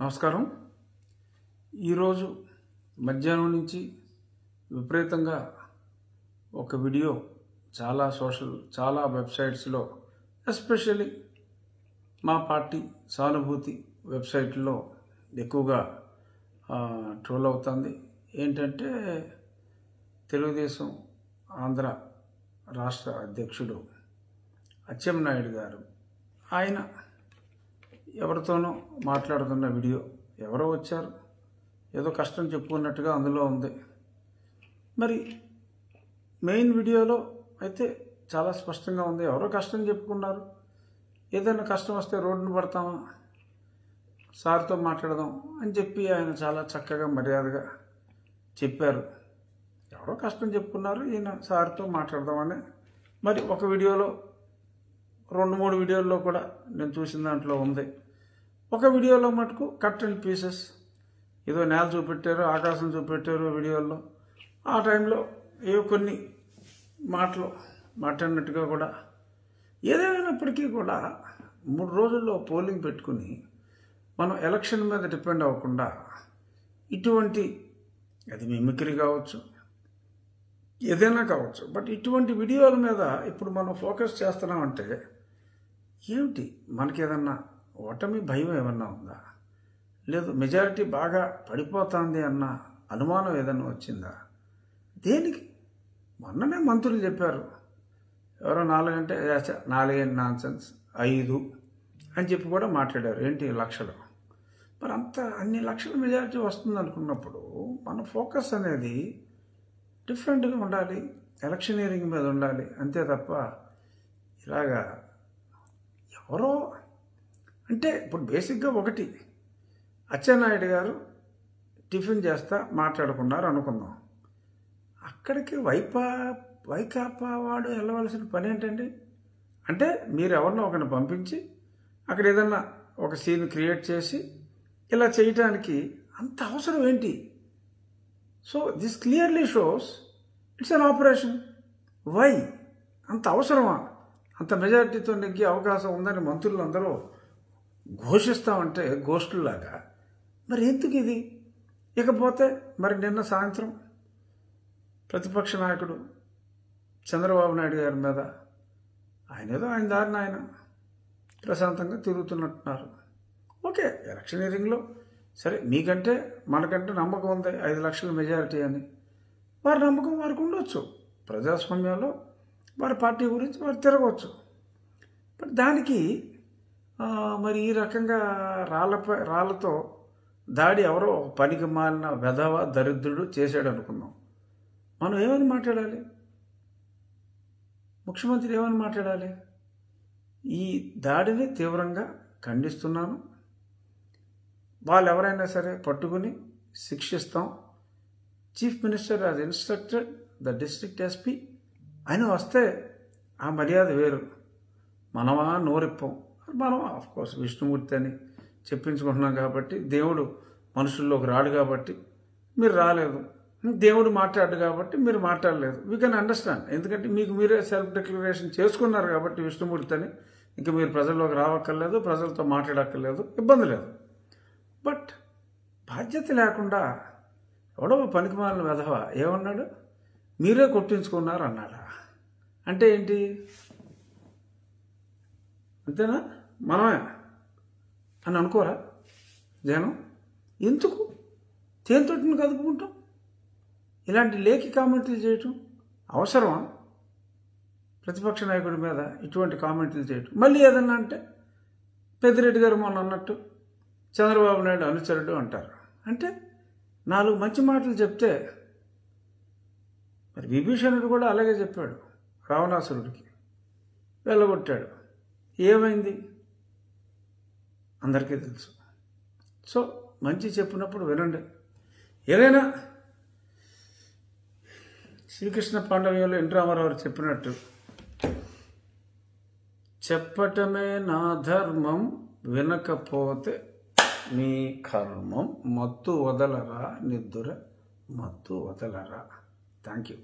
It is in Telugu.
నమస్కారం ఈరోజు మధ్యాహ్నం నుంచి విపరీతంగా ఒక వీడియో చాలా సోషల్ చాలా వెబ్సైట్స్లో ఎస్పెషల్లీ మా పార్టీ సానుభూతి వెబ్సైట్లో ఎక్కువగా ట్రోల్ అవుతుంది ఏంటంటే తెలుగుదేశం ఆంధ్ర రాష్ట్ర అధ్యక్షుడు అచ్చెంనాయుడు గారు ఆయన ఎవరితోనో మాట్లాడుతున్న వీడియో ఎవరో వచ్చారు ఏదో కష్టం చెప్పుకున్నట్టుగా అందులో ఉంది మరి మెయిన్ వీడియోలో అయితే చాలా స్పష్టంగా ఉంది ఎవరో కష్టం చెప్పుకున్నారు ఏదైనా కష్టం వస్తే రోడ్డును పడతామా సార్తో మాట్లాడదాం అని చెప్పి ఆయన చాలా చక్కగా మర్యాదగా చెప్పారు ఎవరో కష్టం చెప్పుకున్నారు ఈయన సార్తో మాట్లాడదామని మరి ఒక వీడియోలో రెండు మూడు వీడియోల్లో కూడా నేను చూసిన దాంట్లో ఉంది ఒక వీడియోలో మటుకు కట్ అండ్ పీసెస్ ఏదో నేల చూపెట్టారు ఆకాశం చూపెట్టారు వీడియోల్లో ఆ టైంలో ఏ కొన్ని మాటలు మాట్లాడినట్టుగా కూడా ఏదేమైనప్పటికీ కూడా మూడు రోజుల్లో పోలింగ్ పెట్టుకుని మనం ఎలక్షన్ మీద డిపెండ్ అవ్వకుండా ఇటువంటి అది మిమిక్రీ కావచ్చు ఏదైనా కావచ్చు బట్ ఇటువంటి వీడియోల మీద ఇప్పుడు మనం ఫోకస్ చేస్తున్నామంటే ఏమిటి మనకేదన్నా ఓటమి భయం ఏమన్నా ఉందా లేదు మెజారిటీ బాగా పడిపోతుంది అన్న అనుమానం ఏదన్నా వచ్చిందా దేనికి మొన్ననే మంత్రులు చెప్పారు ఎవరో నాలుగంటే నాలుగైదు నాన్ సెన్స్ ఐదు అని చెప్పి కూడా మాట్లాడారు ఏంటి లక్షలు మరి అంత అన్ని లక్షల మెజారిటీ వస్తుంది అనుకున్నప్పుడు మన ఫోకస్ అనేది డిఫరెంట్గా ఉండాలి ఎలక్షనీరింగ్ మీద ఉండాలి అంతే తప్ప ఇలాగా ఎవరో అంటే ఇప్పుడు బేసిక్గా ఒకటి అచ్చెన్నాయుడు గారు టిఫిన్ చేస్తా మాట్లాడుకున్నారు అనుకుందాం అక్కడికి వైపా వైకాపా వాడు వెళ్ళవలసిన పని ఏంటండి అంటే మీరు ఎవరినో ఒకరిని పంపించి అక్కడ ఏదన్నా ఒక సీన్ క్రియేట్ చేసి ఇలా చేయటానికి అంత అవసరం ఏంటి so this clearly shows it's an operation why అంత అవసరమా అంత మెజారిటీతో నెగ్గే అవకాశం ఉందని మంత్రులందరూ ఘోషిస్తామంటే గోష్ఠుల్లాగా మరి ఎందుకు ఇది ఇకపోతే మరి నిన్న సాయంత్రం ప్రతిపక్ష నాయకుడు చంద్రబాబు నాయుడు గారి మీద ఆయన ఏదో ఆయన దారిని ఆయన ప్రశాంతంగా తిరుగుతున్నట్టున్నారు ఓకే ఎలక్షనీరింగ్లో సరే మీకంటే మనకంటే నమ్మకం ఉంది ఐదు లక్షల మెజారిటీ అని వారి నమ్మకం వారికి ఉండొచ్చు ప్రజాస్వామ్యంలో వారి పార్టీ గురించి వారు తిరగవచ్చు బట్ దానికి మరి ఈ రకంగా రాళ్ళపై రాళ్ళతో దాడి ఎవరో పనికి మాలిన వెధవ దరిద్రుడు చేశాడు అనుకున్నాం మనం ఏమని మాట్లాడాలి ముఖ్యమంత్రి ఏమని మాట్లాడాలి ఈ దాడిని తీవ్రంగా ఖండిస్తున్నాను వాళ్ళు ఎవరైనా సరే పట్టుకుని శిక్షిస్తాం chief minister has instructed the district SP ఆయన వస్తే ఆ మర్యాద వేరు మనమా నోరిప్పాం మనం కోర్స్ విష్ణుమూర్తి అని చెప్పించుకుంటున్నాం కాబట్టి దేవుడు మనుషుల్లోకి రాడు కాబట్టి మీరు రాలేదు దేవుడు మాట్లాడు కాబట్టి మీరు మాట్లాడలేదు వీ కెన్ అండర్స్టాండ్ ఎందుకంటే మీకు మీరే సెల్ఫ్ డిక్లరేషన్ చేసుకున్నారు కాబట్టి విష్ణుమూర్తి అని ఇంకా మీరు ప్రజల్లోకి రావక్కర్లేదు ప్రజలతో మాట్లాడక్కర్లేదు ఇబ్బంది లేదు బట్ బాధ్యత లేకుండా ఎవడో పనికిమాలిన వెధవ ఏమన్నాడు మీరే కొట్టించుకున్నారు అన్నాడా అంటే ఏంటి అంతేనా మనమే అని అనుకోరా జనం ఎందుకు తేలితోటిని కదుపుకుంటాం ఇలాంటి లేఖి కామెంట్లు చేయటం అవసరమా ప్రతిపక్ష నాయకుడి మీద ఇటువంటి కామెంట్లు చేయటం మళ్ళీ ఏదన్నా అంటే పెద్దిరెడ్డి గారు మొన్న అన్నట్టు చంద్రబాబు నాయుడు అనుచరుడు అంటారు అంటే నాలుగు మంచి మాటలు చెప్తే మరి విభీషణుడు కూడా అలాగే చెప్పాడు రావణాసురుడికి వెళ్ళగొట్టాడు ఏమైంది అందరికీ తెలుసు సో మంచి చెప్పినప్పుడు వినండి ఏదైనా శ్రీకృష్ణ పాండవ్యంలో ఎన్ రామారావు చెప్పినట్టు చెప్పటమే నా ధర్మం వినకపోతే నీ కర్మం మత్తు వదలరా నిద్దుర మత్తు వదలరా థ్యాంక్ యూ